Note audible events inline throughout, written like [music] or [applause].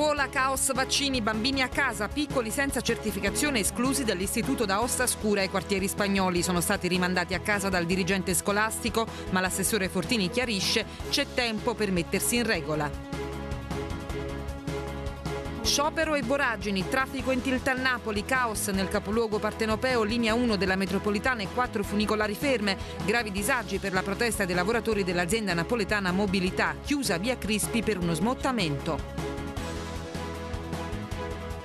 Scuola, caos, vaccini, bambini a casa, piccoli senza certificazione esclusi dall'istituto d'Aosta Scura ai quartieri spagnoli. Sono stati rimandati a casa dal dirigente scolastico, ma l'assessore Fortini chiarisce c'è tempo per mettersi in regola. Sciopero e voragini, traffico in tilt al Napoli, caos nel capoluogo partenopeo, linea 1 della metropolitana e quattro funicolari ferme, gravi disagi per la protesta dei lavoratori dell'azienda napoletana Mobilità, chiusa via Crispi per uno smottamento.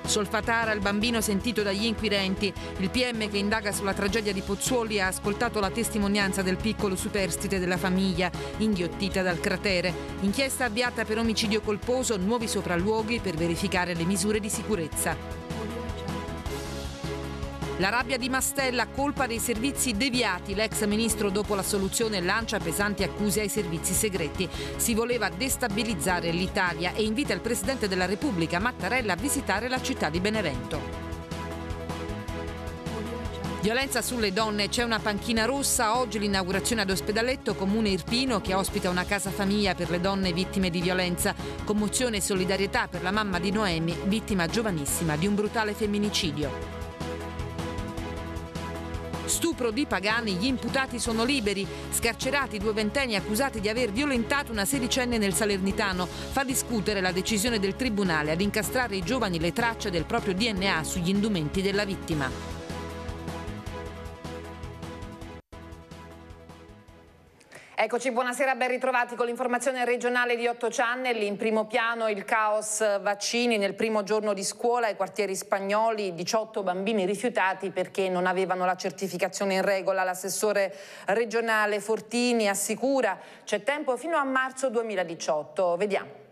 Solfatara, il bambino sentito dagli inquirenti. Il PM che indaga sulla tragedia di Pozzuoli ha ascoltato la testimonianza del piccolo superstite della famiglia, inghiottita dal cratere. Inchiesta avviata per omicidio colposo, nuovi sopralluoghi per verificare le misure di sicurezza. La rabbia di Mastella, colpa dei servizi deviati. L'ex ministro dopo la soluzione lancia pesanti accuse ai servizi segreti. Si voleva destabilizzare l'Italia e invita il presidente della Repubblica Mattarella a visitare la città di Benevento. Violenza sulle donne, c'è una panchina rossa, oggi l'inaugurazione ad Ospedaletto Comune Irpino che ospita una casa famiglia per le donne vittime di violenza, commozione e solidarietà per la mamma di Noemi, vittima giovanissima di un brutale femminicidio stupro di Pagani gli imputati sono liberi, scarcerati due ventenni accusati di aver violentato una sedicenne nel Salernitano. Fa discutere la decisione del Tribunale ad incastrare i giovani le tracce del proprio DNA sugli indumenti della vittima. Eccoci, buonasera, ben ritrovati con l'informazione regionale di 8 Channel. In primo piano il caos vaccini nel primo giorno di scuola ai quartieri spagnoli, 18 bambini rifiutati perché non avevano la certificazione in regola. L'assessore regionale Fortini assicura c'è tempo fino a marzo 2018. Vediamo.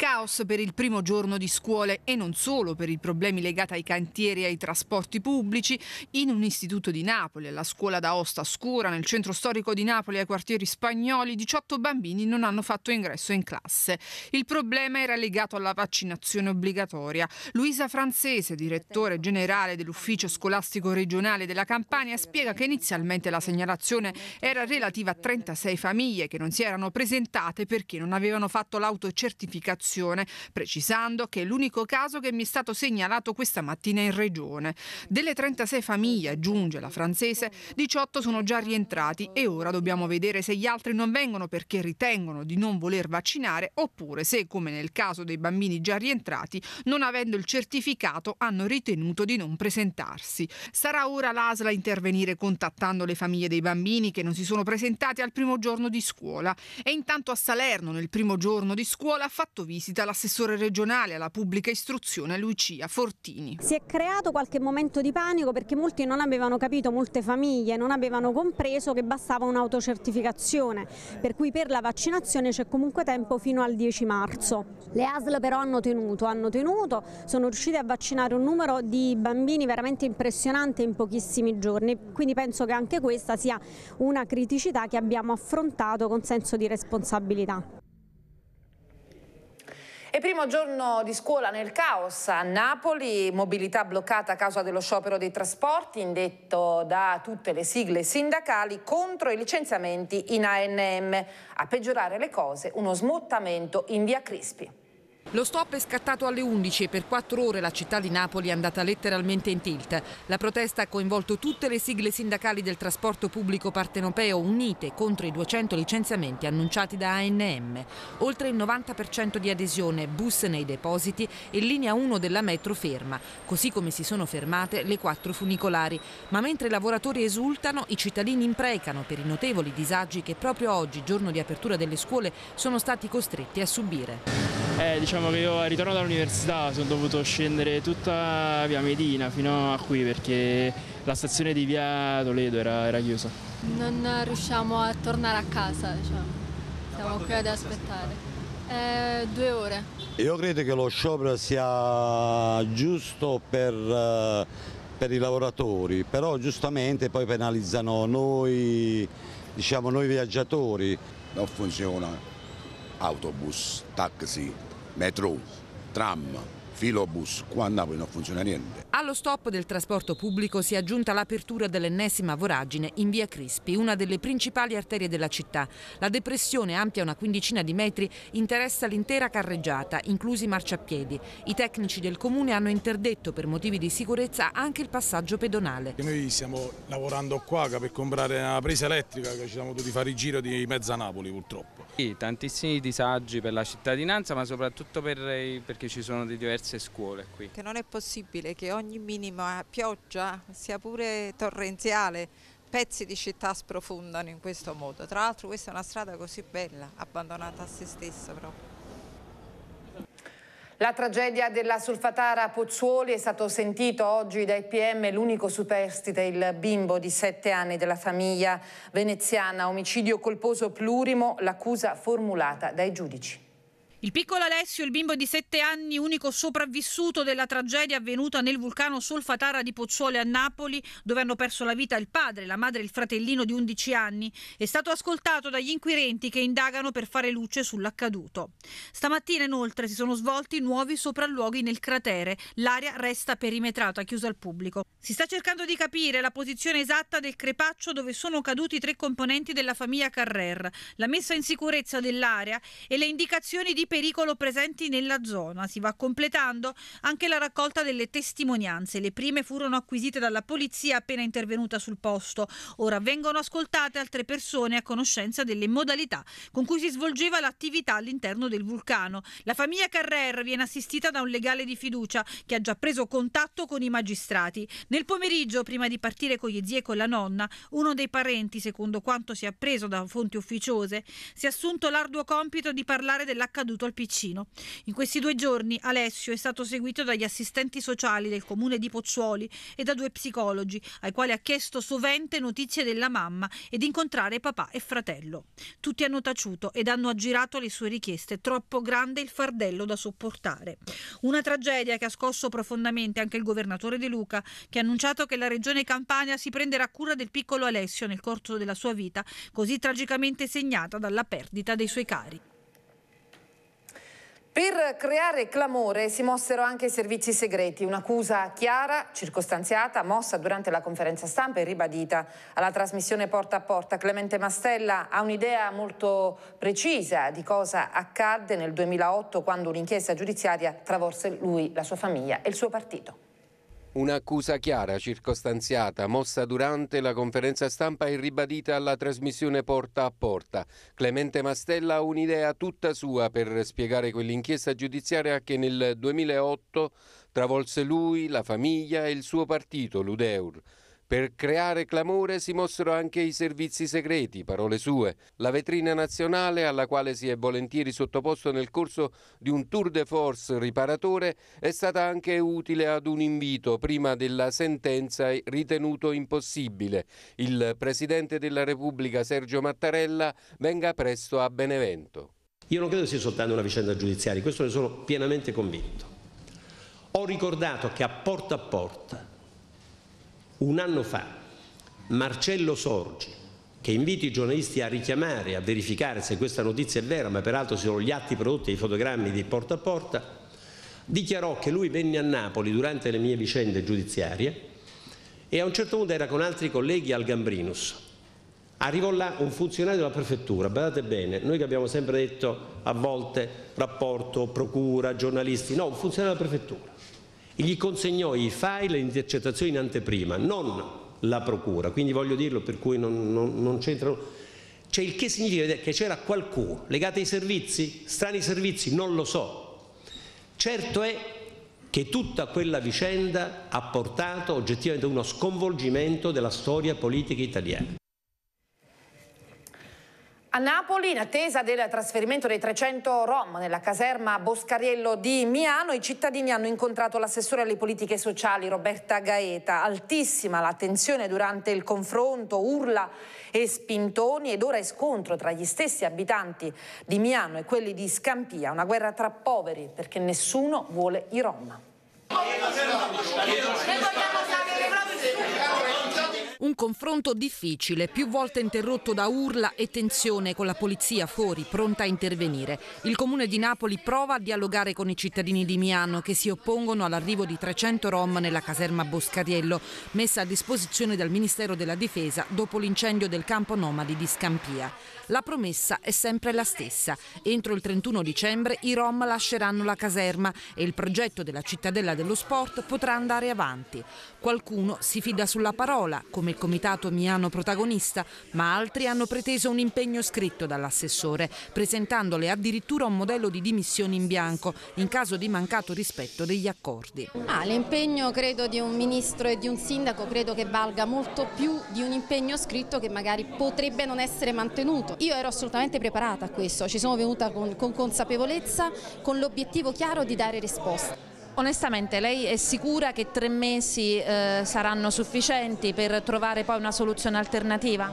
Caos per il primo giorno di scuole e non solo per i problemi legati ai cantieri e ai trasporti pubblici. In un istituto di Napoli, alla scuola d'Aosta Scura, nel centro storico di Napoli ai quartieri spagnoli, 18 bambini non hanno fatto ingresso in classe. Il problema era legato alla vaccinazione obbligatoria. Luisa Francese, direttore generale dell'ufficio scolastico regionale della Campania, spiega che inizialmente la segnalazione era relativa a 36 famiglie che non si erano presentate perché non avevano fatto l'autocertificazione Cassazione, precisando che è l'unico caso che mi è stato segnalato questa mattina in regione. Delle 36 famiglie, aggiunge la francese, 18 sono già rientrati e ora dobbiamo vedere se gli altri non vengono perché ritengono di non voler vaccinare oppure se, come nel caso dei bambini già rientrati, non avendo il certificato hanno ritenuto di non presentarsi. Sarà ora l'ASL a intervenire contattando le famiglie dei bambini che non si sono presentati al primo giorno di scuola e intanto a Salerno nel primo giorno di scuola ha fatto visita visita l'assessore regionale alla pubblica istruzione Lucia Fortini. Si è creato qualche momento di panico perché molti non avevano capito, molte famiglie non avevano compreso che bastava un'autocertificazione, per cui per la vaccinazione c'è comunque tempo fino al 10 marzo. Le ASL però hanno tenuto, hanno tenuto, sono riuscite a vaccinare un numero di bambini veramente impressionante in pochissimi giorni, quindi penso che anche questa sia una criticità che abbiamo affrontato con senso di responsabilità. E primo giorno di scuola nel caos a Napoli, mobilità bloccata a causa dello sciopero dei trasporti, indetto da tutte le sigle sindacali contro i licenziamenti in ANM. A peggiorare le cose uno smottamento in via Crispi. Lo stop è scattato alle 11 e per quattro ore la città di Napoli è andata letteralmente in tilt. La protesta ha coinvolto tutte le sigle sindacali del trasporto pubblico partenopeo unite contro i 200 licenziamenti annunciati da ANM. Oltre il 90% di adesione, bus nei depositi e linea 1 della metro ferma, così come si sono fermate le quattro funicolari. Ma mentre i lavoratori esultano, i cittadini imprecano per i notevoli disagi che proprio oggi, giorno di apertura delle scuole, sono stati costretti a subire. Eh, diciamo che io al ritorno dall'università sono dovuto scendere tutta via Medina fino a qui perché la stazione di via Toledo era, era chiusa. Non riusciamo a tornare a casa, diciamo. Siamo qui ad aspettare. Eh, due ore. Io credo che lo sciopero sia giusto per, eh, per i lavoratori, però giustamente poi penalizzano noi, diciamo, noi viaggiatori. Non funziona, autobus, taxi, metro, tram, filobus, qua a Napoli non funziona niente. Allo stop del trasporto pubblico si è aggiunta l'apertura dell'ennesima voragine in via Crispi, una delle principali arterie della città. La depressione, ampia una quindicina di metri, interessa l'intera carreggiata, inclusi marciapiedi. I tecnici del comune hanno interdetto per motivi di sicurezza anche il passaggio pedonale. Noi stiamo lavorando qua per comprare una presa elettrica che ci siamo dovuti fare il giro di mezza Napoli purtroppo. Sì, tantissimi disagi per la cittadinanza ma soprattutto per, perché ci sono dei diversi diverse scuole qui. Che non è possibile che ogni minima pioggia, sia pure torrenziale, pezzi di città sprofondano in questo modo. Tra l'altro questa è una strada così bella, abbandonata a se stessa proprio. La tragedia della solfatara Pozzuoli è stato sentito oggi dai PM, l'unico superstite, il bimbo di sette anni della famiglia veneziana, omicidio colposo plurimo, l'accusa formulata dai giudici. Il piccolo Alessio, il bimbo di 7 anni, unico sopravvissuto della tragedia avvenuta nel vulcano Solfatara di Pozzuoli a Napoli, dove hanno perso la vita il padre, la madre e il fratellino di 11 anni, è stato ascoltato dagli inquirenti che indagano per fare luce sull'accaduto. Stamattina inoltre si sono svolti nuovi sopralluoghi nel cratere. L'area resta perimetrata, chiusa al pubblico. Si sta cercando di capire la posizione esatta del crepaccio dove sono caduti tre componenti della famiglia Carrer, la messa in sicurezza dell'area e le indicazioni di pericolo presenti nella zona. Si va completando anche la raccolta delle testimonianze. Le prime furono acquisite dalla polizia appena intervenuta sul posto. Ora vengono ascoltate altre persone a conoscenza delle modalità con cui si svolgeva l'attività all'interno del vulcano. La famiglia Carrer viene assistita da un legale di fiducia che ha già preso contatto con i magistrati. Nel pomeriggio, prima di partire con gli zie e con la nonna, uno dei parenti, secondo quanto si è appreso da fonti ufficiose, si è assunto l'arduo compito di parlare dell'accaduto accaduto al Piccino. In questi due giorni Alessio è stato seguito dagli assistenti sociali del comune di Pozzuoli e da due psicologi, ai quali ha chiesto sovente notizie della mamma ed incontrare papà e fratello. Tutti hanno taciuto ed hanno aggirato le sue richieste, troppo grande il fardello da sopportare. Una tragedia che ha scosso profondamente anche il governatore De Luca, che ha annunciato che la regione Campania si prenderà cura del piccolo Alessio nel corso della sua vita, così tragicamente segnata dalla perdita dei suoi cari. Per creare clamore si mossero anche i servizi segreti, un'accusa chiara, circostanziata, mossa durante la conferenza stampa e ribadita alla trasmissione Porta a Porta. Clemente Mastella ha un'idea molto precisa di cosa accadde nel 2008 quando un'inchiesta giudiziaria travolse lui, la sua famiglia e il suo partito. Un'accusa chiara, circostanziata, mossa durante la conferenza stampa e ribadita alla trasmissione Porta a Porta. Clemente Mastella ha un'idea tutta sua per spiegare quell'inchiesta giudiziaria che nel 2008 travolse lui, la famiglia e il suo partito, l'Udeur. Per creare clamore si mossero anche i servizi segreti, parole sue, la vetrina nazionale alla quale si è volentieri sottoposto nel corso di un tour de force riparatore è stata anche utile ad un invito prima della sentenza ritenuto impossibile. Il Presidente della Repubblica Sergio Mattarella venga presto a Benevento. Io non credo sia soltanto una vicenda giudiziaria, questo ne sono pienamente convinto. Ho ricordato che a porta a porta un anno fa Marcello Sorgi, che invito i giornalisti a richiamare, a verificare se questa notizia è vera, ma peraltro sono gli atti prodotti e i fotogrammi di porta a porta, dichiarò che lui venne a Napoli durante le mie vicende giudiziarie e a un certo punto era con altri colleghi al Gambrinus. Arrivò là un funzionario della prefettura, badate bene, noi che abbiamo sempre detto a volte rapporto, procura, giornalisti, no, un funzionario della prefettura e gli consegnò i file e le intercettazioni in anteprima, non la procura, quindi voglio dirlo per cui non, non, non c'entrano... Cioè il che significa che c'era qualcuno legato ai servizi, strani servizi, non lo so. Certo è che tutta quella vicenda ha portato oggettivamente a uno sconvolgimento della storia politica italiana. A Napoli, in attesa del trasferimento dei 300 Rom nella caserma Boscariello di Miano, i cittadini hanno incontrato l'assessore alle politiche sociali Roberta Gaeta. Altissima la tensione durante il confronto, urla e spintoni ed ora è scontro tra gli stessi abitanti di Miano e quelli di Scampia. Una guerra tra poveri perché nessuno vuole i Rom. Un confronto difficile, più volte interrotto da urla e tensione con la polizia fuori, pronta a intervenire. Il comune di Napoli prova a dialogare con i cittadini di Miano che si oppongono all'arrivo di 300 rom nella caserma Boscariello, messa a disposizione dal Ministero della Difesa dopo l'incendio del campo nomadi di Scampia. La promessa è sempre la stessa. Entro il 31 dicembre i Rom lasceranno la caserma e il progetto della cittadella dello sport potrà andare avanti. Qualcuno si fida sulla parola, come il comitato Miano protagonista, ma altri hanno preteso un impegno scritto dall'assessore, presentandole addirittura un modello di dimissioni in bianco in caso di mancato rispetto degli accordi. Ah, l'impegno credo di un ministro e di un sindaco credo che valga molto più di un impegno scritto che magari potrebbe non essere mantenuto. Io ero assolutamente preparata a questo, ci sono venuta con, con consapevolezza, con l'obiettivo chiaro di dare risposte. Onestamente lei è sicura che tre mesi eh, saranno sufficienti per trovare poi una soluzione alternativa?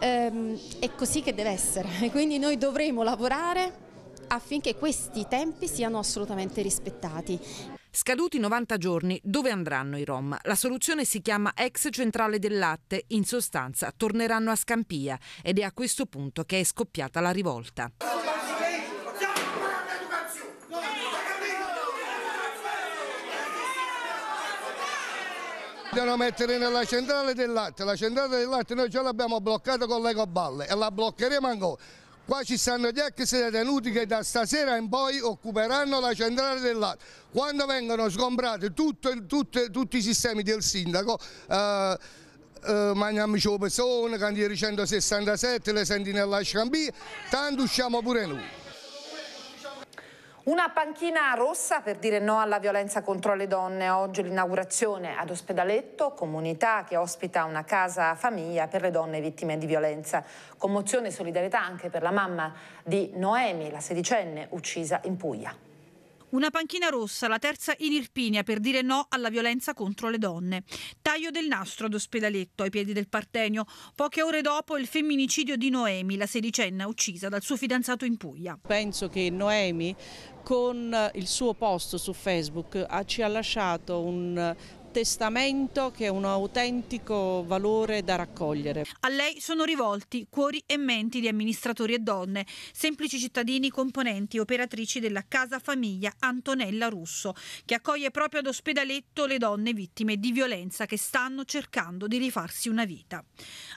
Ehm, è così che deve essere, [laughs] quindi noi dovremo lavorare affinché questi tempi siano assolutamente rispettati. Scaduti 90 giorni, dove andranno i Rom? La soluzione si chiama ex centrale del latte, in sostanza torneranno a Scampia ed è a questo punto che è scoppiata la rivolta. Devono mettere nella centrale del latte, la centrale del latte noi già l'abbiamo bloccata con le goballe e la bloccheremo ancora. Qua ci stanno gli ex detenuti che da stasera in poi occuperanno la centrale dell'Ato. Quando vengono sgombrati tutti i sistemi del sindaco, eh, eh, mangiamo ciò persone, 167, le sentinelle a Scambia, tanto usciamo pure noi. Una panchina rossa per dire no alla violenza contro le donne. Oggi l'inaugurazione ad Ospedaletto, comunità che ospita una casa famiglia per le donne vittime di violenza. Commozione e solidarietà anche per la mamma di Noemi, la sedicenne uccisa in Puglia. Una panchina rossa, la terza in Irpinia, per dire no alla violenza contro le donne. Taglio del nastro ad Ospedaletto, ai piedi del Partenio. Poche ore dopo il femminicidio di Noemi, la sedicenna uccisa dal suo fidanzato in Puglia. Penso che Noemi con il suo post su Facebook ci ha lasciato un testamento che è un autentico valore da raccogliere. A lei sono rivolti cuori e menti di amministratori e donne, semplici cittadini componenti e operatrici della casa famiglia Antonella Russo, che accoglie proprio ad ospedaletto le donne vittime di violenza che stanno cercando di rifarsi una vita.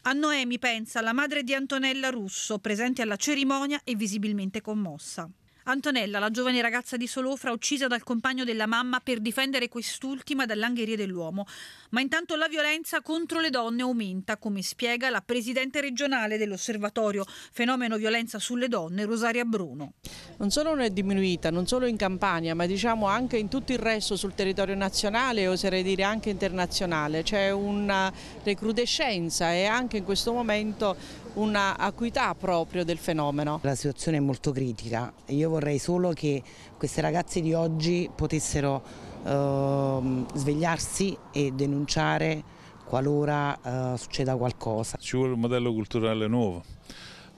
A Noemi pensa la madre di Antonella Russo, presente alla cerimonia e visibilmente commossa. Antonella, la giovane ragazza di Solofra uccisa dal compagno della mamma per difendere quest'ultima dall'angheria dell'uomo. Ma intanto la violenza contro le donne aumenta, come spiega la presidente regionale dell'osservatorio fenomeno violenza sulle donne, Rosaria Bruno. Non solo non è diminuita, non solo in Campania, ma diciamo anche in tutto il resto sul territorio nazionale e oserei dire anche internazionale. C'è una recrudescenza e anche in questo momento una acuità proprio del fenomeno. La situazione è molto critica, io vorrei solo che queste ragazze di oggi potessero eh, svegliarsi e denunciare qualora eh, succeda qualcosa. Ci vuole un modello culturale nuovo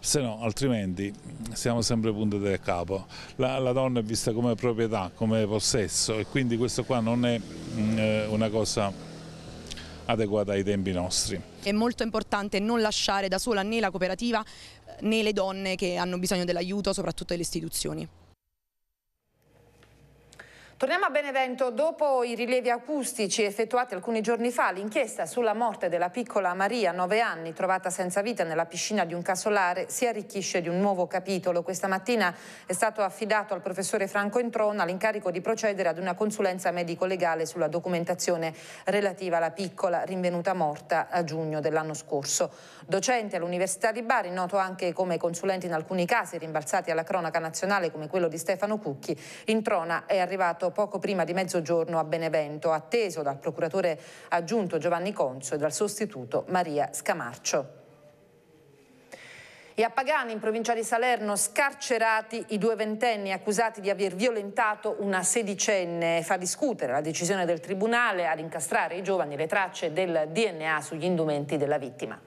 se no altrimenti siamo sempre puntate del capo. La, la, donna è vista come proprietà, come possesso e quindi questo qua non è mh, mm, eh, una cosa adeguata ai tempi nostri. È molto importante non lasciare da sola né la cooperativa eh, né le donne che hanno bisogno dell'aiuto, soprattutto delle istituzioni. Torniamo a Benevento. Dopo i rilievi acustici effettuati alcuni giorni fa, l'inchiesta sulla morte della piccola Maria, 9 anni, trovata senza vita nella piscina di un casolare, si arricchisce di un nuovo capitolo. Questa mattina è stato affidato al professore Franco Entrona l'incarico di procedere ad una consulenza medico-legale sulla documentazione relativa alla piccola rinvenuta morta a giugno dell'anno scorso. Docente all'Università di Bari, noto anche come consulente in alcuni casi rimbalzati alla cronaca nazionale come quello di Stefano Cucchi, Entrona è arrivato poco prima di mezzogiorno a Benevento, atteso dal procuratore aggiunto Giovanni Conzio e dal sostituto Maria Scamarcio. E a Pagani, in provincia di Salerno, scarcerati i due ventenni accusati di aver violentato una sedicenne. Fa discutere la decisione del tribunale ad incastrare i giovani le tracce del DNA sugli indumenti della vittima.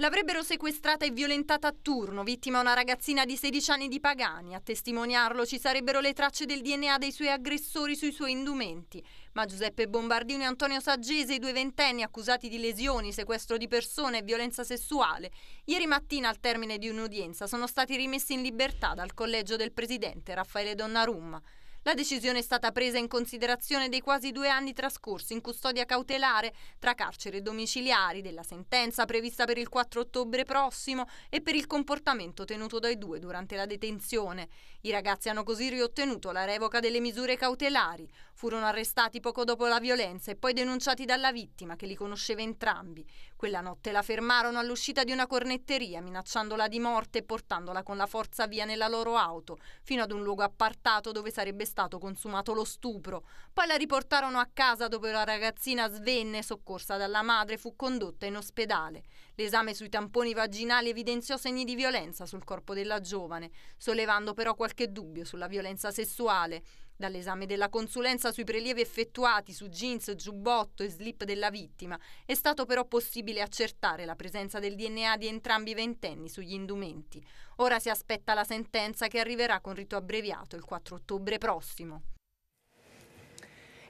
L'avrebbero sequestrata e violentata a turno, vittima una ragazzina di 16 anni di Pagani. A testimoniarlo ci sarebbero le tracce del DNA dei suoi aggressori sui suoi indumenti. Ma Giuseppe Bombardino e Antonio Saggese, i due ventenni accusati di lesioni, sequestro di persone e violenza sessuale, ieri mattina al termine di un'udienza sono stati rimessi in libertà dal collegio del presidente Raffaele Donnarumma. La decisione è stata presa in considerazione dei quasi due anni trascorsi in custodia cautelare tra carcere e domiciliari, della sentenza prevista per il 4 ottobre prossimo e per il comportamento tenuto dai due durante la detenzione. I ragazzi hanno così riottenuto la revoca delle misure cautelari. Furono arrestati poco dopo la violenza e poi denunciati dalla vittima che li conosceva entrambi. Quella notte la fermarono all'uscita di una cornetteria minacciandola di morte e portandola con la forza via nella loro auto fino ad un luogo appartato dove sarebbe stato consumato lo stupro. Poi la riportarono a casa dove la ragazzina svenne, soccorsa dalla madre, fu condotta in ospedale. L'esame sui tamponi vaginali evidenziò segni di violenza sul corpo della giovane, sollevando però qualche dubbio sulla violenza sessuale. Dall'esame della consulenza sui prelievi effettuati su jeans, giubbotto e slip della vittima è stato però possibile accertare la presenza del DNA di entrambi i ventenni sugli indumenti. Ora si aspetta la sentenza che arriverà con rito abbreviato il 4 ottobre prossimo.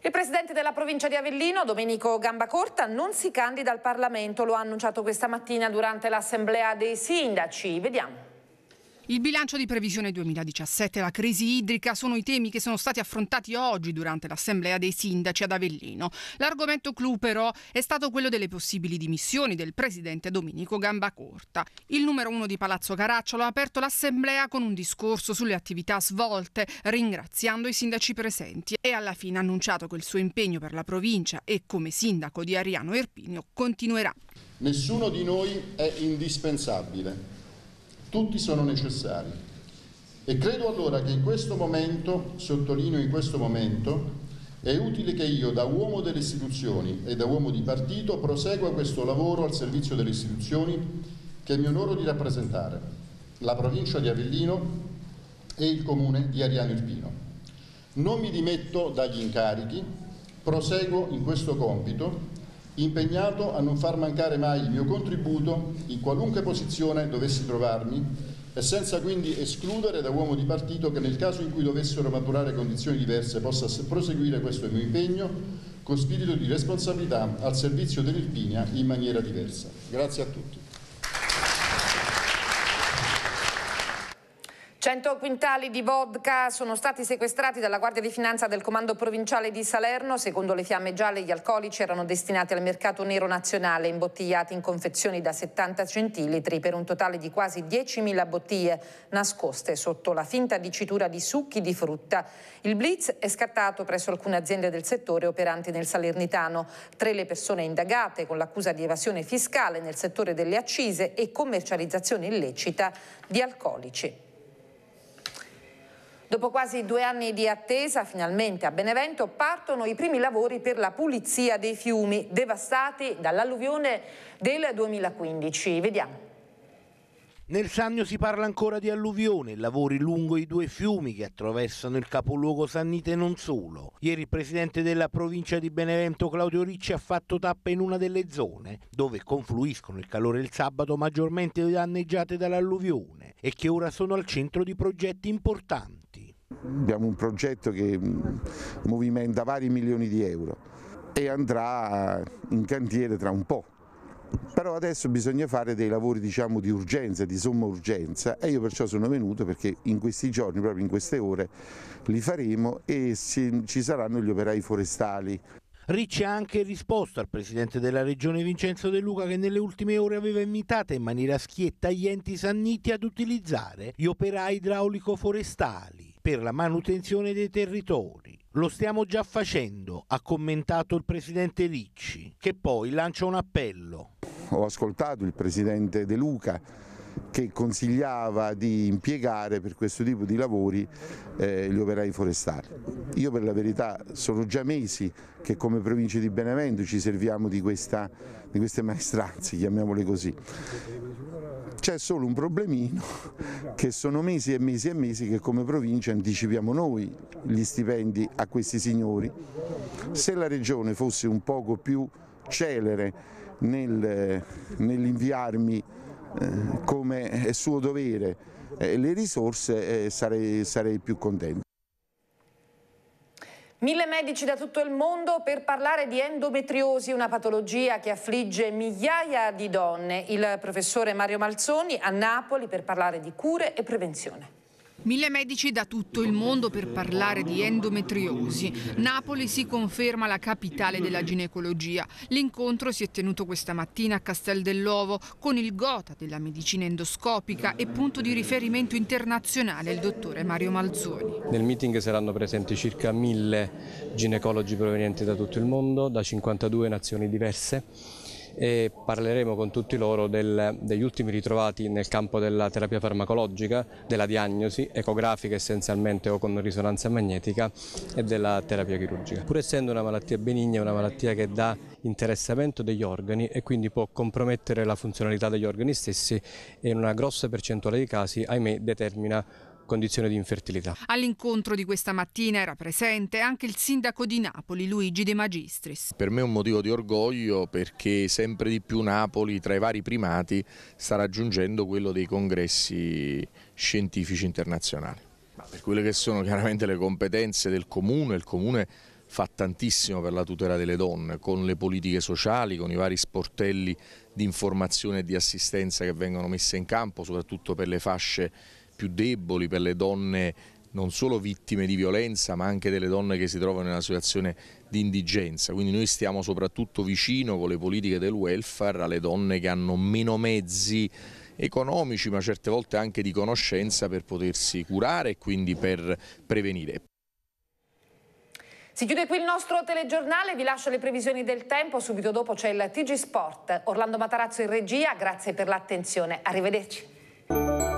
Il presidente della provincia di Avellino, Domenico Gambacorta, non si candida al Parlamento, lo ha annunciato questa mattina durante l'assemblea dei sindaci. Vediamo. Il bilancio di previsione 2017 e la crisi idrica sono i temi che sono stati affrontati oggi durante l'assemblea dei sindaci ad Avellino. L'argomento clou però è stato quello delle possibili dimissioni del presidente Domenico Gambacorta. Il numero uno di Palazzo Caracciolo ha aperto l'assemblea con un discorso sulle attività svolte, ringraziando i sindaci presenti e alla fine ha annunciato che il suo impegno per la provincia e come sindaco di Ariano Erpinio continuerà. Nessuno di noi è indispensabile tutti sono necessari. E credo allora che in questo momento, sottolineo in questo momento, è utile che io, da uomo delle istituzioni e da uomo di partito, prosegua questo lavoro al servizio delle istituzioni che mi onoro di rappresentare, la provincia di Avellino e il comune di Ariano Irpino. Non mi dimetto dagli incarichi, proseguo in questo compito impegnato a non far mancare mai il mio contributo in qualunque posizione dovessi trovarmi e senza quindi escludere da uomo di partito che nel caso in cui dovessero maturare condizioni diverse possa proseguire questo mio impegno con spirito di responsabilità al servizio dell'Irpinia in maniera diversa. Grazie a tutti. 100 quintali di vodka sono stati sequestrati dalla Guardia di Finanza del Comando Provinciale di Salerno. Secondo le fiamme gialle gli alcolici erano destinati al mercato nero nazionale, imbottigliati in confezioni da 70 centilitri per un totale di quasi 10.000 bottiglie nascoste sotto la finta dicitura di succhi di frutta. Il blitz è scattato presso alcune aziende del settore operanti nel Salernitano. Tre le persone indagate con l'accusa di evasione fiscale nel settore delle accise e commercializzazione illecita di alcolici. Dopo quasi due anni di attesa, finalmente a Benevento partono i primi lavori per la pulizia dei fiumi devastati dall'alluvione del 2015. Vediamo. Nel Sannio si parla ancora di alluvione, lavori lungo i due fiumi che attraversano il capoluogo sannite non solo. Ieri il presidente della provincia di Benevento Claudio Ricci ha fatto tappa in una delle zone dove confluiscono il calore e il sabato maggiormente danneggiate dall'alluvione e che ora sono al centro di progetti importanti abbiamo un progetto che mm, movimenta vari milioni di euro e andrà in cantiere tra un po'. Però adesso bisogna fare dei lavori diciamo, di urgenza, di somma urgenza e io perciò sono venuto perché in questi giorni, proprio in queste ore, li faremo e ci saranno gli operai forestali. Ricci ha anche risposto al presidente della regione Vincenzo De Luca che nelle ultime ore aveva invitato in maniera schietta gli enti sanniti ad utilizzare gli operai idraulico-forestali per la manutenzione dei territori. Lo stiamo già facendo, ha commentato il presidente Ricci, che poi lancia un appello. Ho ascoltato il presidente De Luca che consigliava di impiegare per questo tipo di lavori eh, gli operai forestali. Io per la verità sono già mesi che come provincia di Benevento ci serviamo di, questa, di queste maestranze, chiamiamole così. C'è solo un problemino [laughs] che sono mesi e mesi e mesi che come provincia anticipiamo noi gli stipendi a questi signori. Se la regione fosse un poco più celere nel, nell'inviarmi eh, come è suo dovere eh, le risorse eh, sarei, sarei più contento. Mille medici da tutto il mondo per parlare di endometriosi, una patologia che affligge migliaia di donne. Il professore Mario Malzoni a Napoli per parlare di cure e prevenzione. Mille medici da tutto il mondo per parlare di endometriosi. Napoli si conferma la capitale della ginecologia. L'incontro si è tenuto questa mattina a Castel dell'Ovo con il gota della medicina endoscopica e punto di riferimento internazionale il dottore Mario Malzoni. Nel meeting saranno presenti circa mille ginecologi provenienti da tutto il mondo, da 52 nazioni diverse e parleremo con tutti loro del, degli ultimi ritrovati nel campo della terapia farmacologica, della diagnosi ecografica essenzialmente o con risonanza magnetica e della terapia chirurgica. Pur essendo una malattia benigna, è una malattia che dà interessamento degli organi e quindi può compromettere la funzionalità degli organi stessi e in una grossa percentuale di casi, ahimè, determina condizione di infertilità. All'incontro di questa mattina era presente anche il sindaco di Napoli, Luigi De Magistris. Per me è un motivo di orgoglio perché sempre di più Napoli, tra i vari primati, sta raggiungendo quello dei congressi scientifici internazionali. Ma per quelle che sono chiaramente le competenze del comune, il comune fa tantissimo per la tutela delle donne, con le politiche sociali, con i vari sportelli di informazione e di assistenza che vengono messe in campo, soprattutto per le fasce più deboli, per le donne non solo vittime di violenza ma anche delle donne che si trovano in una situazione di indigenza, quindi noi stiamo soprattutto vicino con le politiche del welfare alle donne che hanno meno mezzi economici ma certe volte anche di conoscenza per potersi curare e quindi per prevenire. Si chiude qui il nostro telegiornale, vi lascio le previsioni del tempo, subito dopo c'è il TG Sport. Orlando Matarazzo in regia, grazie per l'attenzione, arrivederci.